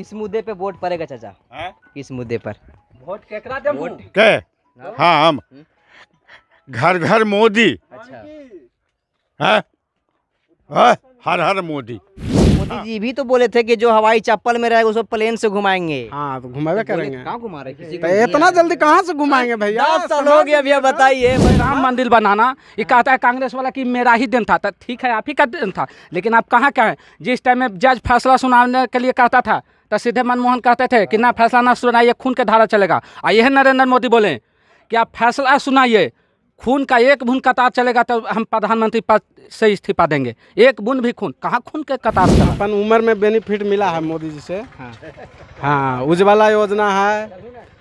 इस मुद्दे पे वोट पड़ेगा चाचा किस मुद्दे पर वोट केकरा दे वोट के हाँ हम हम्म। घर घर मोदी अच्छा हर हर मोदी मोदी जी भी तो बोले थे कि जो हवाई चप्पल में रहेगा उसको प्लेन से घुमाएंगे हाँ तो घुमा तो करेंगे कहाँ घुमा रहे किसी को तो इतना जल्दी कहाँ से घुमाएंगे भैया साल हो गया बताइए हाँ। राम मंदिर बनाना ये हाँ। कहता है कांग्रेस वाला कि मेरा ही दिन था तो ठीक है आप ही का दिन था लेकिन आप कहाँ क्या है जिस टाइम में जज फैसला सुनाने के लिए कहता था तो सीधे मनमोहन कहते थे कि ना हाँ। फैसला ना सुनाइए खून के धारा चलेगा और यह नरेंद्र मोदी बोले कि आप फैसला सुनाइए खून का एक बूंद कतार चलेगा तो हम प्रधानमंत्री पद से इस्तीफा देंगे एक बूंद भी खून कहाँ खून के कतार अपन उम्र में बेनिफिट मिला है मोदी जी से हाँ हाँ उज्ज्वला योजना है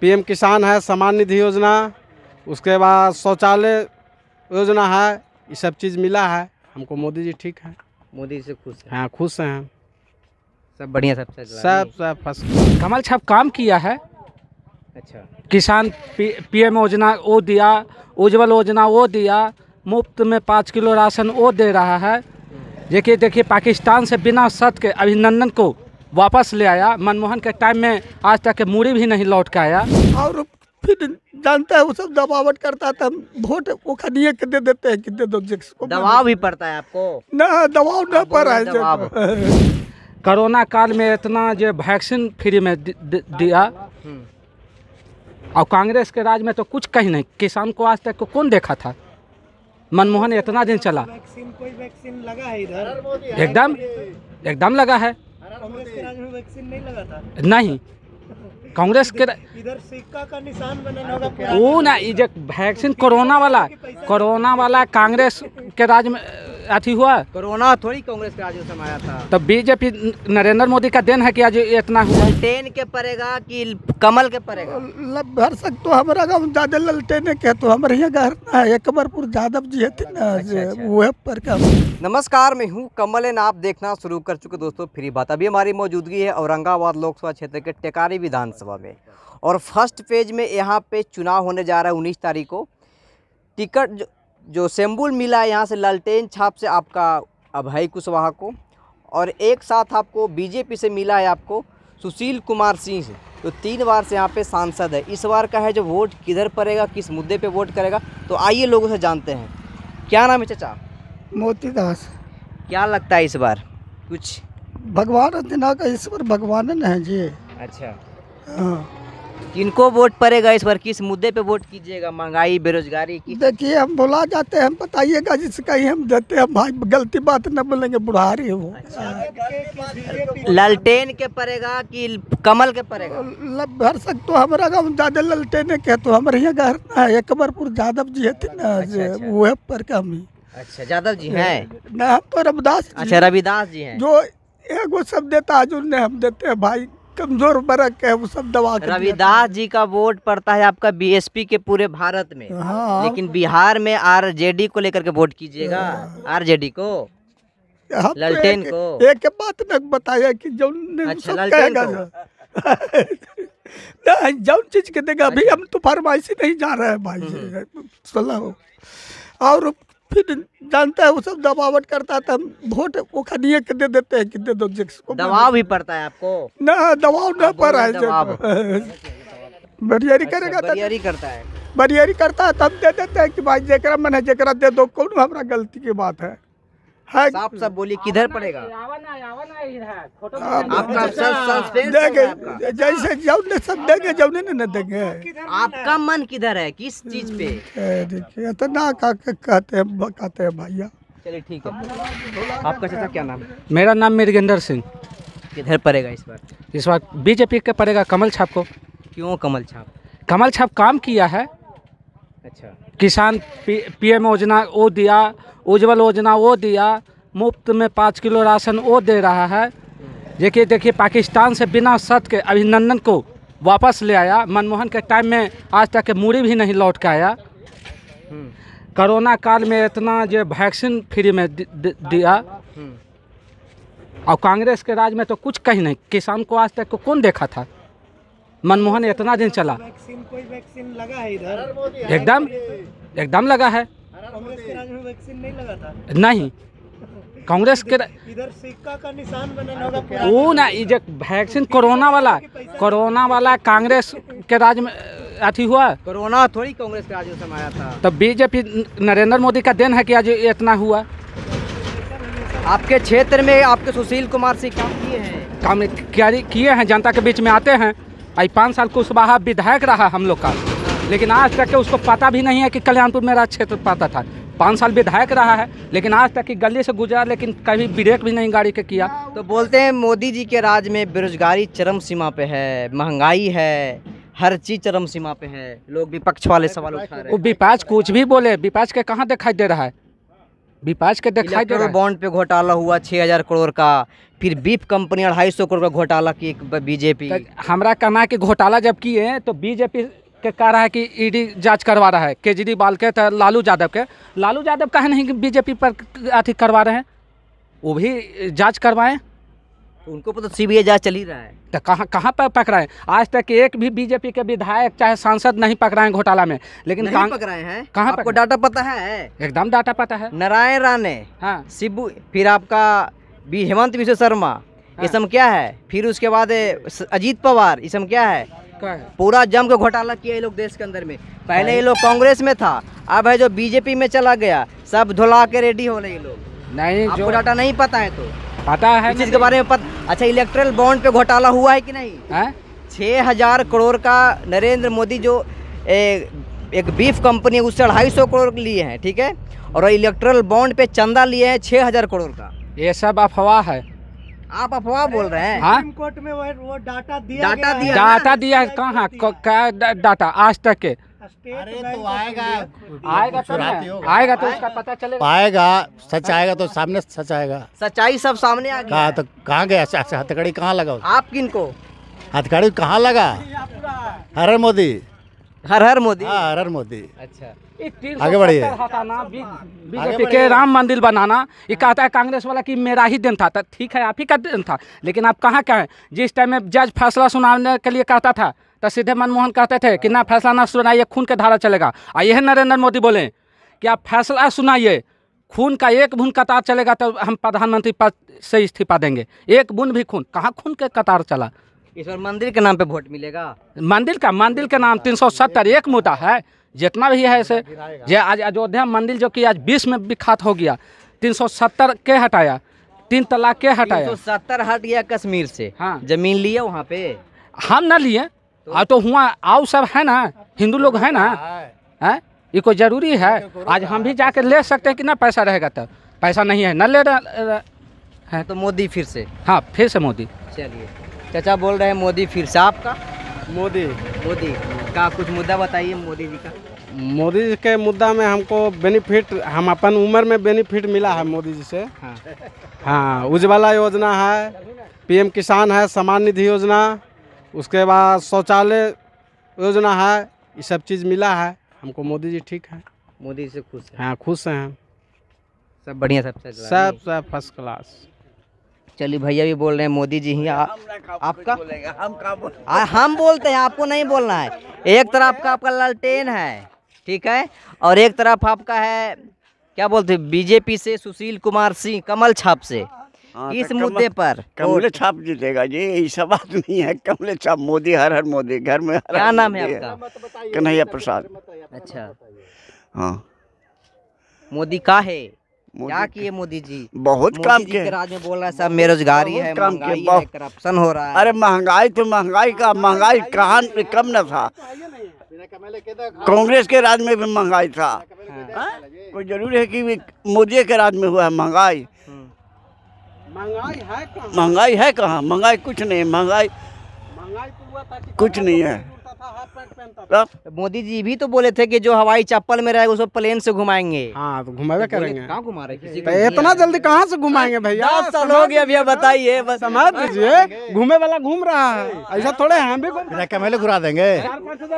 पीएम किसान है समान निधि योजना उसके बाद शौचालय योजना है ये सब चीज़ मिला है हमको मोदी जी ठीक है मोदी जी से खुश हाँ खुश हैं हम सब बढ़िया सब सब सब फर्स्ट कमल छाप काम किया है अच्छा किसान पीएम योजना वो दिया उज्जवल योजना वो दिया मुफ्त में पाँच किलो राशन वो दे रहा है देखिए देखिए पाकिस्तान से बिना शर्त के अभिनंदन को वापस ले आया मनमोहन के टाइम में आज तक के मूड़ी भी नहीं लौट के आया और फिर जानता है वो सब दबावट करता था तो वोट वो खनिए के दे देते हैं कितने दो जिक्स को दबाव भी पड़ता है आपको ना दबाव ना पड़ा है कोरोना काल में इतना जो वैक्सीन फ्री में दिया और कांग्रेस के राज में तो कुछ कहीं नहीं किसान को आज तक को कौन देखा था मनमोहन इतना दिन चला वैक्सीन लगा है इधर एकदम एकदम लगा है नहीं कांग्रेस के इधर सिक्का का निशान बनाना होगा वो ना ये वैक्सीन तो कोरोना वाला कोरोना वाला कांग्रेस के राज में अथी हुआ कोरोना थोड़ी कांग्रेस का राजस्व आया था तब तो बीजेपी नरेंद्र मोदी का देन है कि आज इतना हुआ लल्टेन के पड़ेगा कि कमल के पड़ेगा भर सक तो हमारा गाँव ज्यादा लल्टेन के तो हमारे यहाँ घर है अकबरपुर यादव जी है ना अच्छा, अच्छा, अच्छा। वह पर का नमस्कार मैं हूँ कमल एन आप देखना शुरू कर चुके दोस्तों फ्री बात अभी हमारी मौजूदगी है औरंगाबाद लोकसभा क्षेत्र के टेकारी विधानसभा में और फर्स्ट पेज में यहाँ पे चुनाव होने जा रहा है उन्नीस तारीख को टिकट जो सेम्बुल मिला है यहाँ से लालटेन छाप से आपका अभय कुशवाहा को और एक साथ आपको बीजेपी से मिला है आपको सुशील कुमार सिंह से तो तीन बार से यहाँ पे सांसद है इस बार का है जो वोट किधर पड़ेगा किस मुद्दे पे वोट करेगा तो आइए लोगों से जानते हैं क्या नाम है चचा मोतीदास क्या लगता है इस बार कुछ भगवान का का ईश्वर भगवान है जी अच्छा हाँ किनको वोट पड़ेगा इस बार किस मुद्दे पे वोट कीजिएगा महंगाई बेरोजगारी की देखिए हम बुला जाते हैं हम बताइएगा जिसका ही हम देते हैं भाई गलती बात न बोलेंगे बुढ़ारी हो अच्छा। ललटेन के पड़ेगा कि कमल के पड़ेगा भर सक तो हमारा गाँव ज्यादा ललटेने के तो हमारे यहाँ घर न अकबरपुर यादव जी है ना वह पर के ही अच्छा यादव जी है ना हम तो रविदास अच्छा रविदास जी है जो एगो सब देता है जो हम देते हैं भाई कमजोर बरक है वो सब दबा के रविदास जी का वोट पड़ता है आपका बीएसपी के पूरे भारत में हाँ। लेकिन बिहार में आरजेडी को लेकर के वोट कीजिएगा आरजेडी हाँ। को हाँ ललटेन को एक बात न बताया कि जो अच्छा, जो चीज के देगा अभी अच्छा। हम तो फरमाइशी नहीं जा रहे हैं भाई हम्म। सलाह और फिर जानता है वो सब दबावट करता तो हम वोट वो खनिए के दे देते हैं कितने दो जिसको दबाव भी पड़ता है आपको ना दबाव ना पड़ा है बरियारी अच्छा, करेगा बरियारी करता है बरियारी करता है तब दे देते हैं कि भाई जेकरा मन है दे दो कौन हमारा गलती की बात है आप अच्छा। सब बोली किधर पड़ेगा आपका सब जैसे जौने सब देंगे जौने ने न देंगे आपका मन किधर है किस चीज पे इतना हम्म, तो कहते हैं कहते हैं भैया चलिए ठीक है आपका चाचा क्या नाम है मेरा नाम मिर्गेंद्र सिंह किधर पड़ेगा इस बार इस बार बीजेपी का पड़ेगा कमल छाप को क्यों कमल छाप कमल छाप काम किया है अच्छा किसान पीएम योजना वो दिया उज्जवल योजना वो दिया मुफ्त में पाँच किलो राशन वो दे रहा है देखिए देखिए पाकिस्तान से बिना शर्त के अभिनंदन को वापस ले आया मनमोहन के टाइम में आज तक के मूड़ी भी नहीं लौट के आया कोरोना काल में इतना जो वैक्सीन फ्री में दिया और कांग्रेस के राज में तो कुछ कहीं नहीं किसान को आज तक को कौन देखा था मनमोहन इतना दिन चला वैक्सीन लगा है इधर एकदम एकदम लगा है नहीं कांग्रेस के इधर सिक्का का निशान वो ना ये वैक्सीन कोरोना वाला कोरोना वाला कांग्रेस के राज में अथी हुआ कोरोना थोड़ी कांग्रेस के राज में समाया था तब तो बीजेपी नरेंद्र मोदी का देन है कि आज इतना हुआ आपके क्षेत्र में आपके सुशील कुमार सिंह काम किए हैं काम किए हैं जनता के बीच में आते हैं आई पाँच साल कुशवाहा विधायक रहा हम लोग का लेकिन आज तक के उसको पता भी नहीं है कि कल्याणपुर मेरा क्षेत्र पता था पाँच साल विधायक रहा है लेकिन आज तक की गली से गुजरा लेकिन कभी ब्रेक भी नहीं गाड़ी के किया तो बोलते हैं मोदी जी के राज में बेरोजगारी चरम सीमा पे है महंगाई है हर चीज चरम सीमा पे है लोग विपक्ष वाले सवाल उठा रहे हैं विपक्ष कुछ भी बोले विपक्ष के कहाँ दिखाई दे रहा है विपक्ष के दिखाई दे रहा है बॉन्ड पे घोटाला हुआ छः हजार करोड़ का फिर बीप कंपनी अढ़ाई सौ करोड़ का घोटाला की बीजेपी हमारा कहना है कि घोटाला जब किए तो बीजेपी के कह रहा है कि ईडी e जांच करवा रहा है केजरीवाल के तो लालू यादव के लालू यादव कहे नहीं कि बीजेपी पर अथी करवा रहे हैं वो भी जांच करवाएं तो उनको पता सी बी जांच चल ही रहा है तो कहाँ कहाँ पर है आज तक एक भी बीजेपी के विधायक चाहे सांसद नहीं पकड़ाए घोटाला में लेकिन कहाँ पकड़ाए हैं कहाँ आपको डाटा पता है एकदम डाटा पता है नारायण राणे हाँ शिबू फिर आपका हेमंत विश्व शर्मा हाँ। सब क्या है फिर उसके बाद अजीत पवार सब क्या है का है पूरा जम के घोटाला किया ये लोग देश के अंदर में पहले ये लोग कांग्रेस में था अब है जो बीजेपी में चला गया सब धुला के रेडी हो रहे ये लोग नहीं जो डाटा नहीं पता है तो पता है चीज के बारे में पता अच्छा इलेक्ट्रल बॉन्ड पे घोटाला हुआ है कि नहीं हाँ? छह हजार करोड़ का नरेंद्र मोदी जो ए, एक बीफ कंपनी उससे अढ़ाई सौ करोड़ लिए हैं ठीक है और इलेक्ट्रल बॉन्ड पे चंदा लिए हैं छः हजार करोड़ का ये सब अफवाह है आप अफवाह बोल रहे हैं हाँ कोर्ट में वो वो डाटा दिया डाटा दिया डाटा दिया कहाँ हाँ, क्या डाटा आज तक के अरे तो आएगा आएगा तो आएगा तो उसका पता चलेगा आएगा सच आएगा तो सामने सच आएगा सच्चाई सब सामने आ गया कहाँ तो कहाँ गया अच्छा, अच्छा, हथकड़ी कहाँ लगा आप किनको हथकड़ी कहाँ लगा अरे मोदी हर हर मोदी हाँ हर हर मोदी अच्छा आगे बढ़िए हाँ। बीजेपी के राम मंदिर बनाना ये कहता है कांग्रेस वाला कि मेरा ही दिन था तो ठीक है आप ही का दिन था लेकिन आप कहाँ कहें जिस टाइम में जज फैसला सुनाने के लिए कहता था तो सीधे मनमोहन कहते थे कि ना फैसला ना सुनाइए खून का धारा चलेगा और यह नरेंद्र मोदी बोले कि आप फैसला सुनाइए खून का एक बूंद कतार चलेगा तो हम प्रधानमंत्री पद से इस्तीफा देंगे एक बूंद भी खून कहाँ खून के कतार चला इस बार मंदिर के नाम पे वोट मिलेगा मंदिर का मंदिर के नाम तीन सौ सत्तर एक मुद्दा है जितना भी है ऐसे जो आज अयोध्या मंदिर जो कि आज बीस में विख्यात हो गया तीन सौ सत्तर के हटाया तीन तलाक के हटाया तो सत्तर हट गया कश्मीर से हाँ जमीन लिए वहाँ पे हम ना लिए तो, हाँ, तो हुआ आओ सब है ना हिंदू लोग है ना हाँ, है ये कोई ज़रूरी है आज हम भी जाके ले सकते हैं कि ना पैसा रहेगा तब तो। पैसा नहीं है ना ले रहा है तो मोदी फिर से हाँ फिर से मोदी चलिए चाचा बोल रहे हैं मोदी फिर से आपका मोदी मोदी का कुछ मुद्दा बताइए मोदी जी का मोदी जी के मुद्दा में हमको बेनिफिट हम अपन उम्र में बेनिफिट मिला है मोदी जी से हाँ हाँ उज्ज्वला योजना है पीएम किसान है समान निधि योजना उसके बाद शौचालय योजना है ये सब चीज़ मिला है हमको मोदी जी ठीक है मोदी जी से खुश हैं हाँ खुश हैं हम सब बढ़िया सब सब सब फर्स्ट क्लास चलिए भैया भी बोल रहे हैं मोदी जी ही आ, आपका हम का बोल आ, हम बोलते हैं आपको नहीं बोलना है एक तरफ का आपका लालटेन है ठीक है और एक तरफ आपका है क्या बोलते हैं बीजेपी से सुशील कुमार सिंह कमल छाप से हाँ, तो इस मुद्दे पर कमल छाप जीतेगा जी ऐसा बात नहीं है कमल छाप मोदी हर हर मोदी घर में हर क्या नाम है आपका कन्हैया प्रसाद अच्छा हाँ मोदी का है क्या किए मोदी जी बहुत काम के राज में बोल रहा है सब बेरोजगारी है काम के करप्शन हो रहा है अरे महंगाई तो महंगाई का महंगाई कहाँ कम न था कांग्रेस के राज में भी महंगाई था हाँ। कोई जरूर है कि मोदी के राज में हुआ है महंगाई हम्म। महंगाई महंगाई है कहाँ महंगाई कुछ नहीं महंगाई तो कुछ नहीं तो है मोदी जी भी तो बोले थे कि जो हवाई चप्पल में रहेगा उसको प्लेन से घुमाएंगे हाँ तो घुमावे तो करेंगे कहाँ घुमा रहे तो इतना जल्दी कहाँ से घुमाएंगे हाँ, भैया साल भैया बताइए बस समझ लीजिए घूमे वाला घूम रहा है ऐसा थोड़े हम भी कमेले घुरा देंगे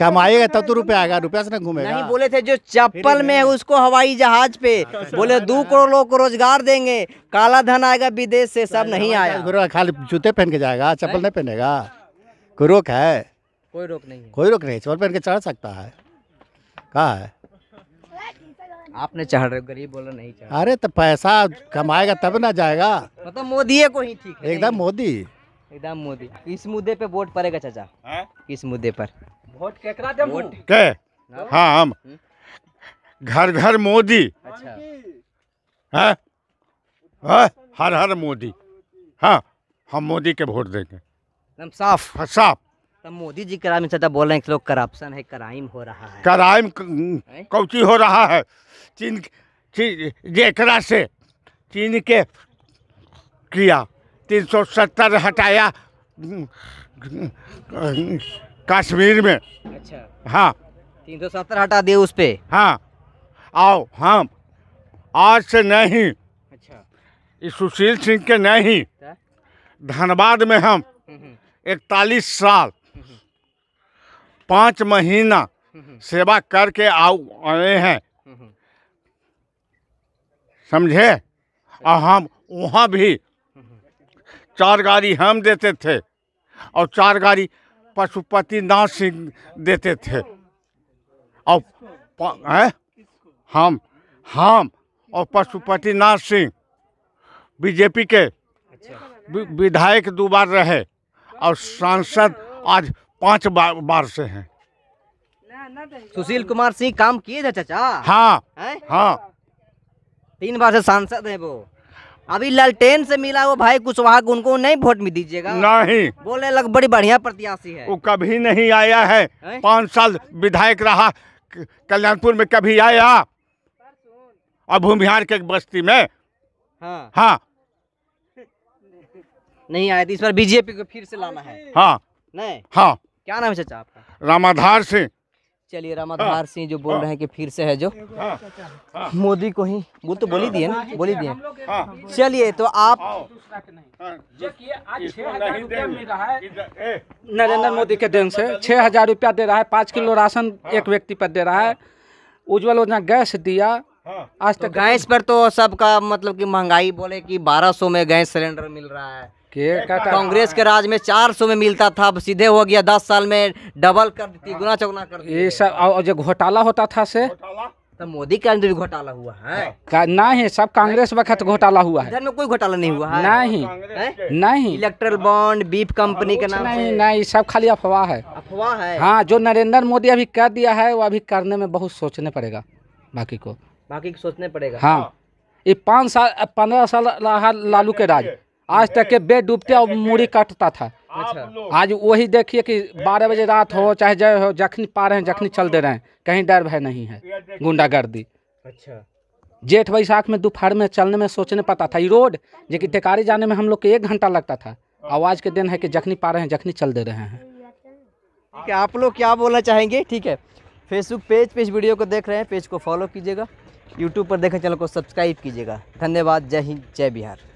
कमाएगा तब तो रुपया आएगा रुपया से ना घूमेगा नहीं बोले थे जो चप्पल में है उसको हवाई जहाज पे हाँ, तो बोले दो करोड़ लोग को रोजगार देंगे काला धन आएगा विदेश से सब नहीं आया खाली जूते पहन के जाएगा चप्पल नहीं पहनेगा कोई रोक है कोई रोक नहीं है कोई रोक नहीं चोर पहन के चढ़ सकता है कहा है आपने चढ़ रहे गरीब बोला नहीं चढ़ अरे तो पैसा कमाएगा तब ना जाएगा मतलब मोदी को ही ठीक है एकदम मोदी एकदम मोदी किस मुद्दे पे वोट पड़ेगा चाचा किस हाँ? मुद्दे पर वोट केकरा दे वोट के हाँ हम हम्म। घर घर मोदी अच्छा है हाँ? हाँ? हर हर मोदी हाँ हम मोदी के वोट देंगे साफ साफ तो मोदी जी क्राइम से तो बोल रहे हैं लोग करप्शन है क्राइम हो रहा है क्राइम कौची हो रहा है चीन जरा से चीन के किया तीन सौ सत्तर हटाया कश्मीर में अच्छा हाँ तीन सौ सत्तर हटा दिए उस पर हाँ आओ हम आज से नहीं अच्छा सुशील सिंह के नहीं धनबाद में हम हम्म, हम्म। इकतालीस साल पाँच महीना हम्म, हम्म। सेवा करके आए हैं हम्म, समझे अच्छा। और हम वहाँ भी चार गाड़ी हम देते थे और चार गाड़ी पशुपति नाथ सिंह देते थे और हम हम और पशुपति नाथ सिंह बीजेपी के अच्छा। विधायक दो बार रहे और सांसद आज पांच बार, बार से हैं तो सुशील कुमार सिंह काम किए थे चाचा हाँ है? हाँ तीन बार से सांसद है वो अभी लालटेन से मिला वो भाई कुशवाहा को उनको नहीं वोट में दीजिएगा नहीं बोले लग बड़ी बढ़िया प्रत्याशी है वो कभी नहीं आया है, है? पाँच साल विधायक रहा कल्याणपुर में कभी आया और भूमिहार के बस्ती में हाँ हाँ नहीं आया तो इस बार बीजेपी को फिर से लाना है हाँ नहीं हाँ क्या नाम है चाचा आपका रामाधार सिंह चलिए रामाधार हाँ। सिंह जो बोल रहे हैं कि फिर से है जो हाँ। मोदी को ही वो तो बोली दिए ना हाँ। बोली दिए चलिए तो आप नरेंद्र मोदी के दिन से छः हजार रुपया दे रहा है पाँच किलो राशन एक व्यक्ति पर दे रहा है उज्ज्वल योजना गैस दिया आज तक तो गैस पर तो सबका मतलब कि महंगाई बोले कि 1200 में गैस सिलेंडर मिल रहा है कांग्रेस के राज में 400 में मिलता था अब सीधे हो गया 10 साल में डबल कर तिगुना हाँ। चौगुना कर ये सब और जो घोटाला होता था से तो मोदी के अंदर भी घोटाला हुआ है हाँ। का, नहीं सब कांग्रेस वक्त घोटाला हुआ है में कोई घोटाला नहीं हुआ है नहीं नहीं इलेक्ट्रल बॉन्ड बीफ कंपनी का नाम नहीं नहीं सब खाली अफवाह है अफवाह है हाँ जो नरेंद्र मोदी अभी कर दिया है वो अभी करने में बहुत सोचने पड़ेगा बाकी को बाकी को सोचने पड़ेगा हाँ ये पाँच साल पंद्रह साल रहा लालू के राज आज तक के बेड डूबते और मुड़ी काटता था अच्छा। आज वही देखिए कि बारह बजे रात हो चाहे जय हो जखनी पा रहे हैं जखनी चल दे रहे हैं कहीं डर भय नहीं है गुंडागर्दी अच्छा जेठ वैशाख में दोपहर में चलने में सोचने पता था ये रोड जो कि टेकारी जाने में हम लोग को एक घंटा लगता था हाँ। आवाज़ के दिन है कि जखनी पा रहे हैं जखनी चल दे रहे हैं ठीक है आप लोग क्या बोलना चाहेंगे ठीक है फेसबुक पेज पे इस वीडियो को देख रहे हैं पेज को फॉलो कीजिएगा यूट्यूब पर देखें चैनल को सब्सक्राइब कीजिएगा धन्यवाद जय हिंद जय बिहार